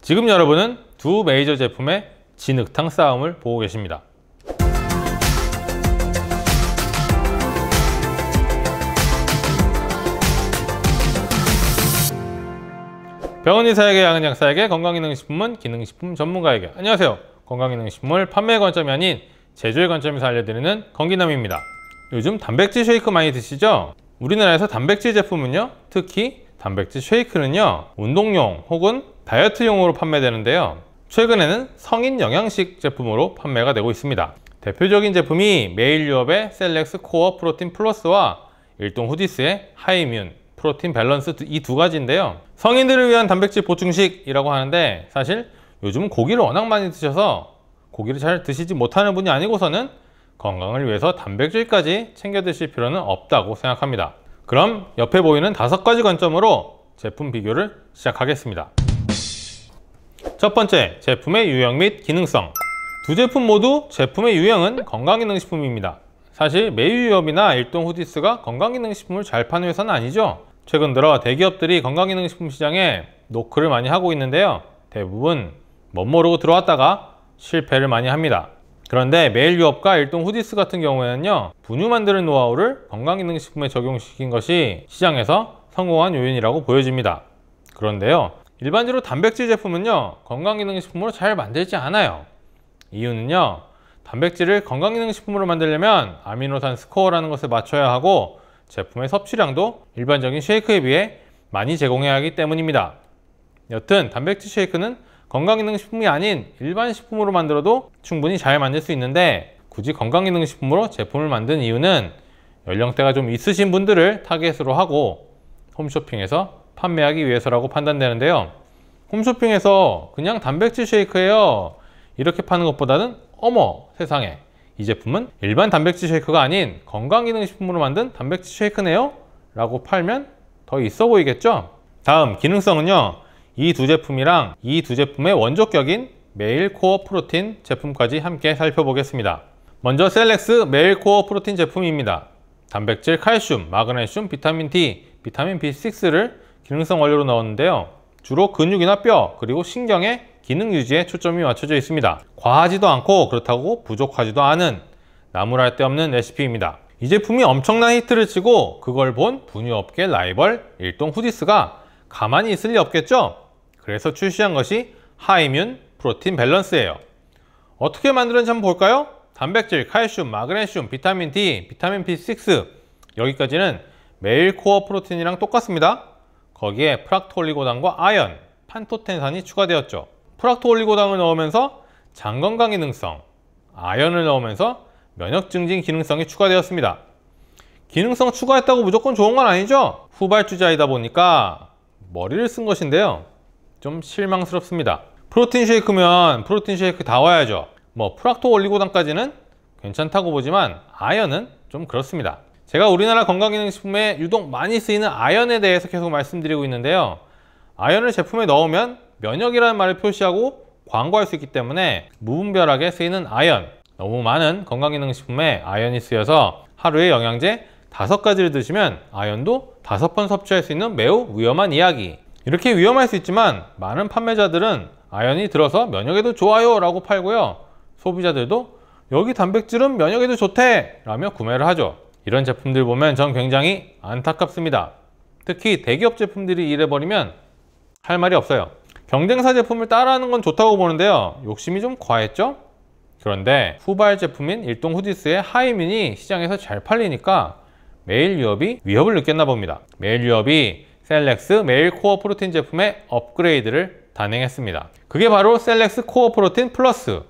지금 여러분은 두 메이저 제품의 진흙탕 싸움을 보고 계십니다. 병원의사에게 양은장사에게 건강기능식품은 기능식품 전문가에게 안녕하세요 건강기능식품을 판매 관점이 아닌 제조의 관점에서 알려드리는 건기남입니다 요즘 단백질 쉐이크 많이 드시죠? 우리나라에서 단백질 제품은요 특히 단백질 쉐이크는요 운동용 혹은 다이어트용으로 판매되는데요 최근에는 성인 영양식 제품으로 판매가 되고 있습니다 대표적인 제품이 메일유업의 셀렉스 코어 프로틴 플러스와 일동 후디스의 하이뮨 프로틴 밸런스 이 두 가지인데요 성인들을 위한 단백질 보충식이라고 하는데 사실 요즘 고기를 워낙 많이 드셔서 고기를 잘 드시지 못하는 분이 아니고서는 건강을 위해서 단백질까지 챙겨 드실 필요는 없다고 생각합니다 그럼 옆에 보이는 다섯 가지 관점으로 제품 비교를 시작하겠습니다 첫 번째, 제품의 유형 및 기능성 두 제품 모두 제품의 유형은 건강기능식품입니다. 사실 메이유업이나 일동 후디스가 건강기능식품을 잘 파는 회사는 아니죠. 최근 들어 대기업들이 건강기능식품 시장에 노크를 많이 하고 있는데요. 대부분 멋 모르고 들어왔다가 실패를 많이 합니다. 그런데 메일유업과 일동 후디스 같은 경우에는요. 분유 만드는 노하우를 건강기능식품에 적용시킨 것이 시장에서 성공한 요인이라고 보여집니다. 그런데요. 일반적으로 단백질 제품은요 건강기능식품으로 잘 만들지 않아요 이유는요 단백질을 건강기능식품으로 만들려면 아미노산 스코어라는 것을 맞춰야 하고 제품의 섭취량도 일반적인 쉐이크에 비해 많이 제공해야 하기 때문입니다 여튼 단백질 쉐이크는 건강기능식품이 아닌 일반 식품으로 만들어도 충분히 잘 만들 수 있는데 굳이 건강기능식품으로 제품을 만든 이유는 연령대가 좀 있으신 분들을 타겟으로 하고 홈쇼핑에서 판매하기 위해서라고 판단되는데요 홈쇼핑에서 그냥 단백질 쉐이크예요 이렇게 파는 것보다는 어머 세상에 이 제품은 일반 단백질 쉐이크가 아닌 건강기능식품으로 만든 단백질 쉐이크네요 라고 팔면 더 있어 보이겠죠 다음 기능성은요 이 두 제품이랑 이 두 제품의 원조격인 메일코어 프로틴 제품까지 함께 살펴보겠습니다 먼저 셀렉스 메일코어 프로틴 제품입니다 단백질, 칼슘, 마그네슘, 비타민 D, 비타민 B6를 기능성 원료로 나오는데요. 주로 근육이나 뼈 그리고 신경의 기능 유지에 초점이 맞춰져 있습니다. 과하지도 않고 그렇다고 부족하지도 않은 나무랄 데 없는 레시피입니다. 이 제품이 엄청난 히트를 치고 그걸 본 분유업계 라이벌 일동 후디스가 가만히 있을 리 없겠죠? 그래서 출시한 것이 하이뮨 프로틴 밸런스예요. 어떻게 만드는지 한번 볼까요? 단백질, 칼슘, 마그네슘, 비타민 D, 비타민 B6 여기까지는 매일 코어 프로틴이랑 똑같습니다. 거기에 프락토올리고당과 아연, 판토텐산이 추가되었죠. 프락토올리고당을 넣으면서 장건강 기능성, 아연을 넣으면서 면역 증진 기능성이 추가되었습니다. 기능성 추가했다고 무조건 좋은 건 아니죠? 후발주자이다 보니까 머리를 쓴 것인데요. 좀 실망스럽습니다. 프로틴 쉐이크면 프로틴 쉐이크 다 와야죠. 뭐 프락토 올리고당까지는 괜찮다고 보지만 아연은 좀 그렇습니다. 제가 우리나라 건강기능식품에 유독 많이 쓰이는 아연에 대해서 계속 말씀드리고 있는데요 아연을 제품에 넣으면 면역이라는 말을 표시하고 광고할 수 있기 때문에 무분별하게 쓰이는 아연 너무 많은 건강기능식품에 아연이 쓰여서 하루에 영양제 5가지를 드시면 아연도 5번 섭취할 수 있는 매우 위험한 이야기 이렇게 위험할 수 있지만 많은 판매자들은 아연이 들어서 면역에도 좋아요 라고 팔고요 소비자들도 여기 단백질은 면역에도 좋대 라며 구매를 하죠 이런 제품들 보면 전 굉장히 안타깝습니다. 특히 대기업 제품들이 이래버리면 할 말이 없어요. 경쟁사 제품을 따라하는 건 좋다고 보는데요. 욕심이 좀 과했죠? 그런데 후발 제품인 일동 후디스의 하이민이 시장에서 잘 팔리니까 메일 유업이 위협을 느꼈나 봅니다. 메일 유업이 셀렉스 메일 코어 프로틴 제품의 업그레이드를 단행했습니다. 그게 바로 셀렉스 코어 프로틴 플러스.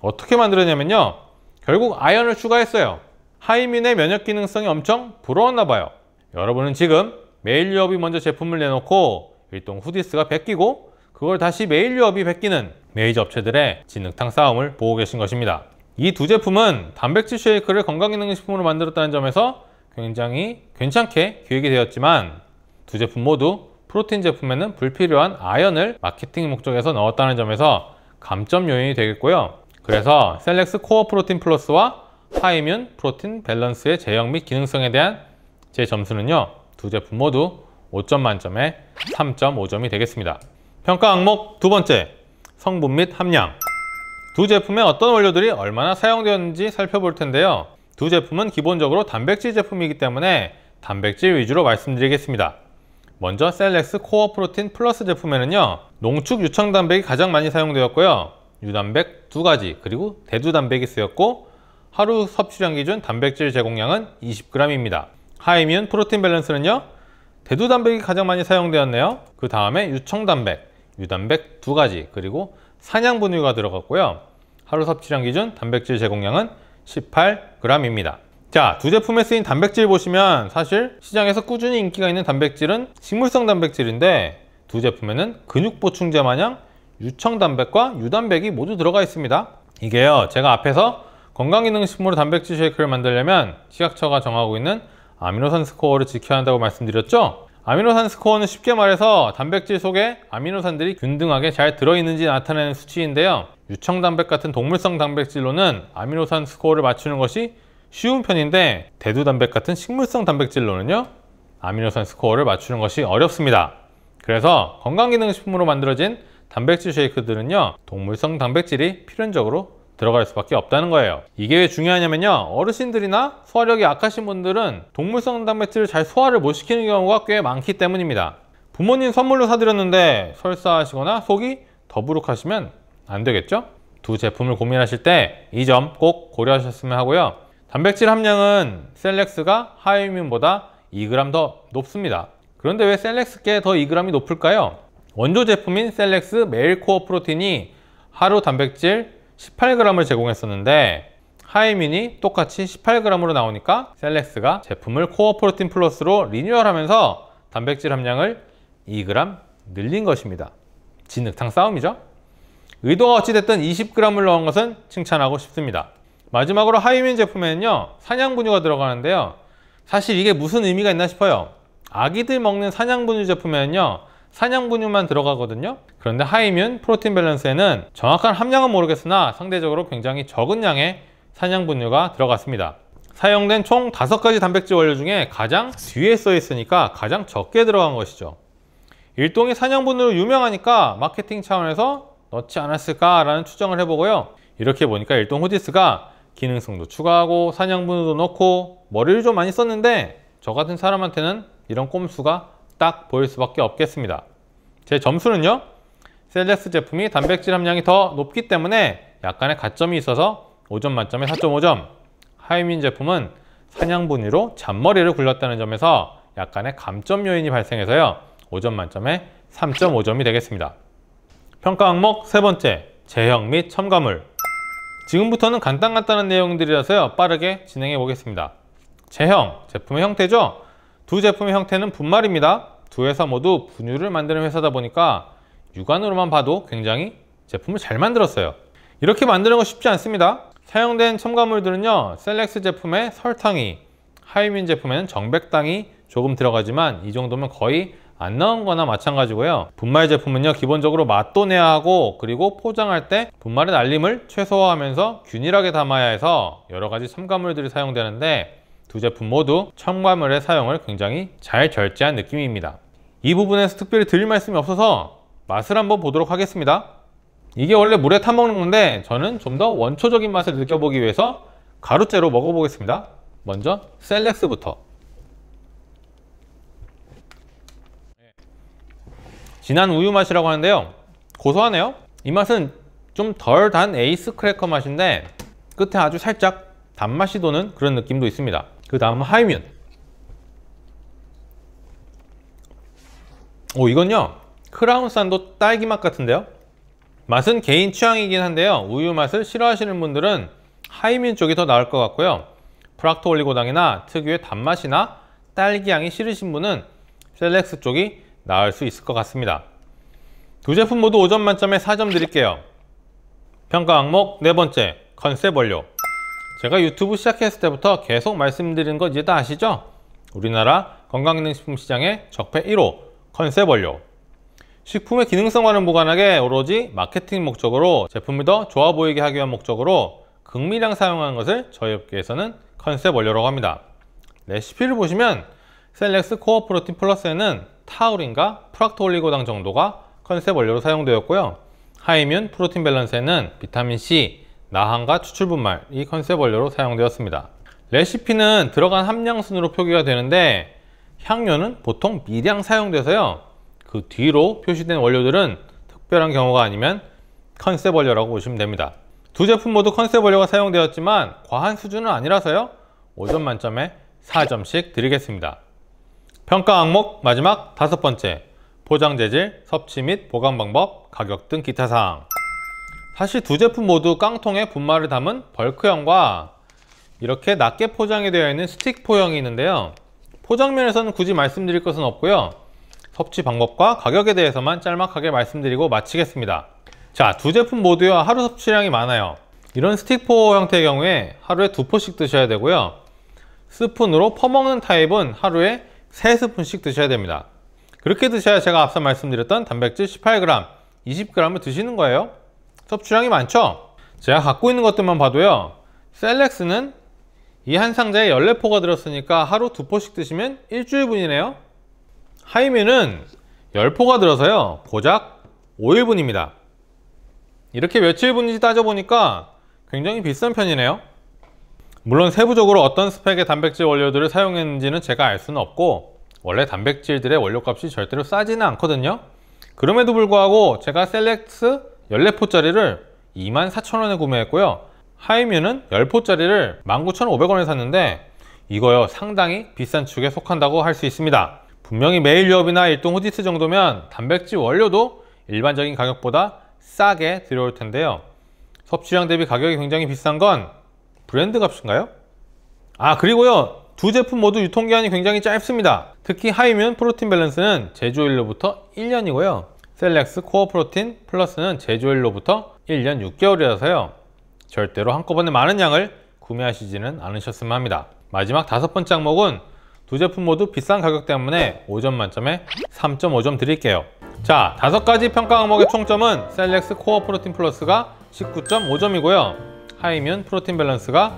어떻게 만들었냐면요. 결국 아연을 추가했어요. 하이민의 면역 기능성이 엄청 부러웠나 봐요. 여러분은 지금 메일 유업이 먼저 제품을 내놓고 일동 후디스가 베끼고 그걸 다시 메일 유업이 베끼는 메이저 업체들의 진흙탕 싸움을 보고 계신 것입니다. 이 두 제품은 단백질 쉐이크를 건강기능식품으로 만들었다는 점에서 굉장히 괜찮게 기획이 되었지만 두 제품 모두 프로틴 제품에는 불필요한 아연을 마케팅 목적에서 넣었다는 점에서 감점 요인이 되겠고요. 그래서 셀렉스 코어 프로틴 플러스와 하이뮨 프로틴 밸런스의 제형 및 기능성에 대한 제 점수는요 두 제품 모두 5점 만점에 3.5점이 되겠습니다 평가 항목 두 번째 성분 및 함량 두 제품의 어떤 원료들이 얼마나 사용되었는지 살펴볼 텐데요 두 제품은 기본적으로 단백질 제품이기 때문에 단백질 위주로 말씀드리겠습니다 먼저 셀렉스 코어 프로틴 플러스 제품에는요 농축 유청 단백이 가장 많이 사용되었고요 유단백 두가지 그리고 대두단백이 쓰였고 하루 섭취량 기준 단백질 제공량은 20g입니다. 하이미온 프로틴 밸런스는요. 대두 단백이 가장 많이 사용되었네요. 그 다음에 유청 단백, 유단백 두 가지, 그리고 산양 분유가 들어갔고요. 하루 섭취량 기준 단백질 제공량은 18g입니다. 자, 두 제품에 쓰인 단백질 보시면 사실 시장에서 꾸준히 인기가 있는 단백질은 식물성 단백질인데 두 제품에는 근육 보충제 마냥 유청 단백과 유단백이 모두 들어가 있습니다. 이게요, 제가 앞에서 건강기능식품으로 단백질 쉐이크를 만들려면 식약처가 정하고 있는 아미노산 스코어를 지켜야 한다고 말씀드렸죠? 아미노산 스코어는 쉽게 말해서 단백질 속에 아미노산들이 균등하게 잘 들어있는지 나타내는 수치인데요. 유청단백 같은 동물성 단백질로는 아미노산 스코어를 맞추는 것이 쉬운 편인데 대두단백 같은 식물성 단백질로는요 아미노산 스코어를 맞추는 것이 어렵습니다 그래서 건강기능식품으로 만들어진 단백질 쉐이크들은요 동물성 단백질이 필연적으로 들어갈 수밖에 없다는 거예요 이게 왜 중요하냐면요 어르신들이나 소화력이 약하신 분들은 동물성 단백질을 잘 소화를 못 시키는 경우가 꽤 많기 때문입니다 부모님 선물로 사드렸는데 설사하시거나 속이 더부룩하시면 안 되겠죠? 두 제품을 고민하실 때 이 점 꼭 고려하셨으면 하고요 단백질 함량은 셀렉스가 하이뮤민보다 2g 더 높습니다 그런데 왜 셀렉스께 더 2g이 높을까요? 원조 제품인 셀렉스 메일코어 프로틴이 하루 단백질 18g을 제공했었는데 하이민이 똑같이 18g으로 나오니까 셀렉스가 제품을 코어 프로틴 플러스로 리뉴얼하면서 단백질 함량을 2g 늘린 것입니다. 진흙탕 싸움이죠. 의도가 어찌됐든 20g을 넣은 것은 칭찬하고 싶습니다. 마지막으로 하이민 제품에는요 사냥분유가 들어가는데요 사실 이게 무슨 의미가 있나 싶어요 아기들 먹는 사냥분유 제품에는요 사냥 분유만 들어가거든요 그런데 하이뮨 프로틴 밸런스에는 정확한 함량은 모르겠으나 상대적으로 굉장히 적은 양의 사냥 분유가 들어갔습니다 사용된 총 5가지 단백질 원료 중에 가장 뒤에 써 있으니까 가장 적게 들어간 것이죠 일동이 사냥 분유로 유명하니까 마케팅 차원에서 넣지 않았을까 라는 추정을 해보고요 이렇게 보니까 일동 호디스가 기능성도 추가하고 사냥 분유도 넣고 머리를 좀 많이 썼는데 저 같은 사람한테는 이런 꼼수가 딱 보일 수밖에 없겠습니다. 제 점수는요. 셀렉스 제품이 단백질 함량이 더 높기 때문에 약간의 가점이 있어서 5점 만점에 4.5점 하이민 제품은 사냥 분위로 잔머리를 굴렸다는 점에서 약간의 감점 요인이 발생해서요 5점 만점에 3.5점이 되겠습니다 평가 항목 세 번째 제형 및 첨가물 지금부터는 간단간단한 내용들이라서요 빠르게 진행해 보겠습니다 제형, 제품의 형태죠 두 제품의 형태는 분말입니다. 두 회사 모두 분유를 만드는 회사다 보니까 육안으로만 봐도 굉장히 제품을 잘 만들었어요. 이렇게 만드는 건 쉽지 않습니다. 사용된 첨가물들은요. 셀렉스 제품에 설탕이, 하이민 제품에는 정백당이 조금 들어가지만 이 정도면 거의 안 나온 거나 마찬가지고요. 분말 제품은요. 기본적으로 맛도 내야 하고 그리고 포장할 때 분말의 날림을 최소화하면서 균일하게 담아야 해서 여러 가지 첨가물들이 사용되는데 두 제품 모두 첨가물의 사용을 굉장히 잘 절제한 느낌입니다 이 부분에서 특별히 드릴 말씀이 없어서 맛을 한번 보도록 하겠습니다 이게 원래 물에 타먹는 건데 저는 좀 더 원초적인 맛을 느껴보기 위해서 가루째로 먹어보겠습니다 먼저 셀렉스부터 진한 우유 맛이라고 하는데요 고소하네요 이 맛은 좀 덜 단 에이스 크래커 맛인데 끝에 아주 살짝 단맛이 도는 그런 느낌도 있습니다 그 다음 하이면 오 이건요 크라운 산도 딸기 맛 같은데요 맛은 개인 취향이긴 한데요 우유 맛을 싫어하시는 분들은 하이민 쪽이 더 나을 것 같고요 프락토 올리고당이나 특유의 단맛이나 딸기 향이 싫으신 분은 셀렉스 쪽이 나을 수 있을 것 같습니다 두 제품 모두 5점 만점에 4점 드릴게요 평가 항목 네 번째 컨셉 원료 제가 유튜브 시작했을 때부터 계속 말씀드린는거 이제 다 아시죠? 우리나라 건강기능식품 시장의 적폐 1호 컨셉 원료 식품의 기능성과는 무관하게 오로지 마케팅 목적으로 제품이 더 좋아 보이게 하기 위한 목적으로 극미량 사용한 것을 저희 업계에서는 컨셉 원료라고 합니다 레시피를 보시면 셀렉스 코어 프로틴 플러스에는 타우린과 프락토올리고당 정도가 컨셉 원료로 사용되었고요 하이뮨 프로틴 밸런스에는 비타민C, 나항과 추출분말 이 컨셉 원료로 사용되었습니다. 레시피는 들어간 함량 순으로 표기가 되는데 향료는 보통 미량 사용돼서요. 그 뒤로 표시된 원료들은 특별한 경우가 아니면 컨셉 원료라고 보시면 됩니다. 두 제품 모두 컨셉 원료가 사용되었지만 과한 수준은 아니라서요. 5점 만점에 4점씩 드리겠습니다. 평가 항목 마지막 다섯 번째 포장 재질, 섭취 및 보관 방법, 가격 등 기타 사항 사실 두 제품 모두 깡통에 분말을 담은 벌크형과 이렇게 낮게 포장이 되어 있는 스틱 포형이 있는데요 포장면에서는 굳이 말씀드릴 것은 없고요 섭취 방법과 가격에 대해서만 짤막하게 말씀드리고 마치겠습니다 자두 제품 모두요 하루 섭취량이 많아요 이런 스틱 포 형태의 경우에 하루에 두 포씩 드셔야 되고요 스푼으로 퍼먹는 타입은 하루에 세스푼씩 드셔야 됩니다 그렇게 드셔야 제가 앞서 말씀드렸던 단백질 18g, 20g을 드시는 거예요 섭취량이 많죠? 제가 갖고 있는 것들만 봐도요 셀렉스는 이 한 상자에 14포가 들었으니까 하루 두포씩 드시면 일주일분이네요 하이뮤는 10포가 들어서요 고작 5일분입니다 이렇게 며칠분인지 따져보니까 굉장히 비싼 편이네요 물론 세부적으로 어떤 스펙의 단백질 원료들을 사용했는지는 제가 알 수는 없고 원래 단백질들의 원료값이 절대로 싸지는 않거든요 그럼에도 불구하고 제가 셀렉스 14포짜리를 24,000원에 구매했고요 하이뮤는 10포짜리를 19,500원에 샀는데 이거요 상당히 비싼 축에 속한다고 할 수 있습니다 분명히 메일 유업이나 일동 호디스 정도면 단백질 원료도 일반적인 가격보다 싸게 들어올 텐데요 섭취량 대비 가격이 굉장히 비싼 건 브랜드 값인가요? 아 그리고요 두 제품 모두 유통기한이 굉장히 짧습니다 특히 하이뮨 프로틴 밸런스는 제조일로부터 1년이고요 셀렉스 코어 프로틴 플러스는 제조일로부터 1년 6개월이라서요. 절대로 한꺼번에 많은 양을 구매하시지는 않으셨으면 합니다. 마지막 다섯 번째 항목은 두 제품 모두 비싼 가격 때문에 5점 만점에 3.5점 드릴게요. 자, 다섯 가지 평가 항목의 총점은 셀렉스 코어 프로틴 플러스가 19.5점이고요. 하이뮨 프로틴 밸런스가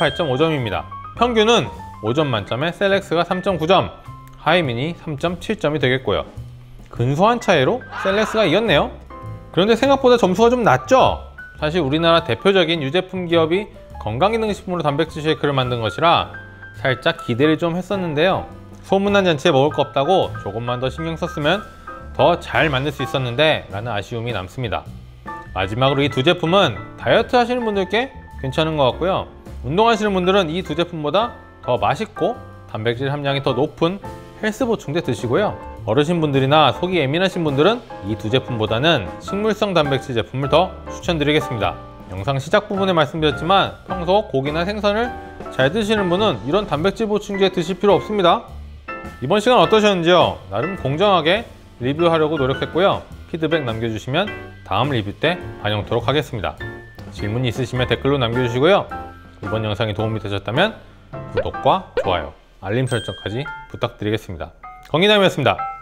18.5점입니다. 평균은 5점 만점에 셀렉스가 3.9점, 하이민이 3.7점이 되겠고요. 근소한 차이로 셀레스가 이겼네요 그런데 생각보다 점수가 좀 낮죠? 사실 우리나라 대표적인 유제품 기업이 건강기능식품으로 단백질 쉐이크를 만든 것이라 살짝 기대를 좀 했었는데요 소문난 잔치에 먹을 거 없다고 조금만 더 신경 썼으면 더 잘 만들 수 있었는데 라는 아쉬움이 남습니다 마지막으로 이 두 제품은 다이어트 하시는 분들께 괜찮은 것 같고요 운동하시는 분들은 이 두 제품보다 더 맛있고 단백질 함량이 더 높은 헬스 보충제 드시고요 어르신분들이나 속이 예민하신 분들은 이 두 제품보다는 식물성 단백질 제품을 더 추천드리겠습니다. 영상 시작 부분에 말씀드렸지만 평소 고기나 생선을 잘 드시는 분은 이런 단백질 보충제 드실 필요 없습니다. 이번 시간 어떠셨는지요? 나름 공정하게 리뷰하려고 노력했고요. 피드백 남겨주시면 다음 리뷰 때 반영토록 하겠습니다. 질문이 있으시면 댓글로 남겨주시고요. 이번 영상이 도움이 되셨다면 구독과 좋아요, 알림 설정까지 부탁드리겠습니다. 건기남이었습니다.